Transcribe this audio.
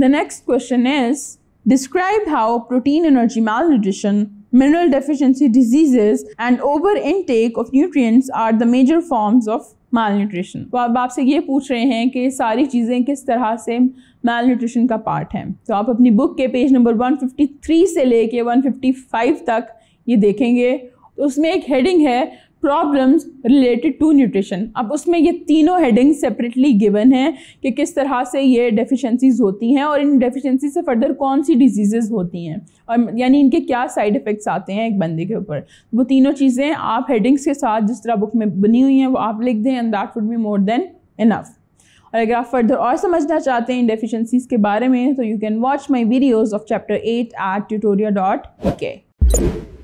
The next question is Describe how protein energy malnutrition, mineral deficiency diseases, and over intake of nutrients are the major forms of malnutrition. तो अब आपसे ये पूछ रहे हैं कि सारी चीज़ें किस तरह से malnutrition का पार्ट हैं तो आप अपनी बुक के पेज नंबर 153 से लेके 155 तक ये देखेंगे तो उसमें एक हेडिंग है प्रॉब्लम्स रिलेटेड टू न्यूट्रिशन अब उसमें ये तीनों हेडिंग्स सेपरेटली गिवन हैं कि किस तरह से ये डेफिशिएंसीज होती हैं और इन डेफिशिएंसी से फर्दर कौन सी डिजीज़ होती हैं और यानी इनके क्या साइड इफ़ेक्ट्स आते हैं एक बंदे के ऊपर वो तीनों चीज़ें आप हेडिंग्स के साथ जिस तरह बुक में बनी हुई हैं वो आप लिख दें and that would be more than enough और अगर आप फर्दर और समझना चाहते हैं इन डेफिशेंसीज के बारे में तो you can watch my videos of chapter eight at Tutoria dot okay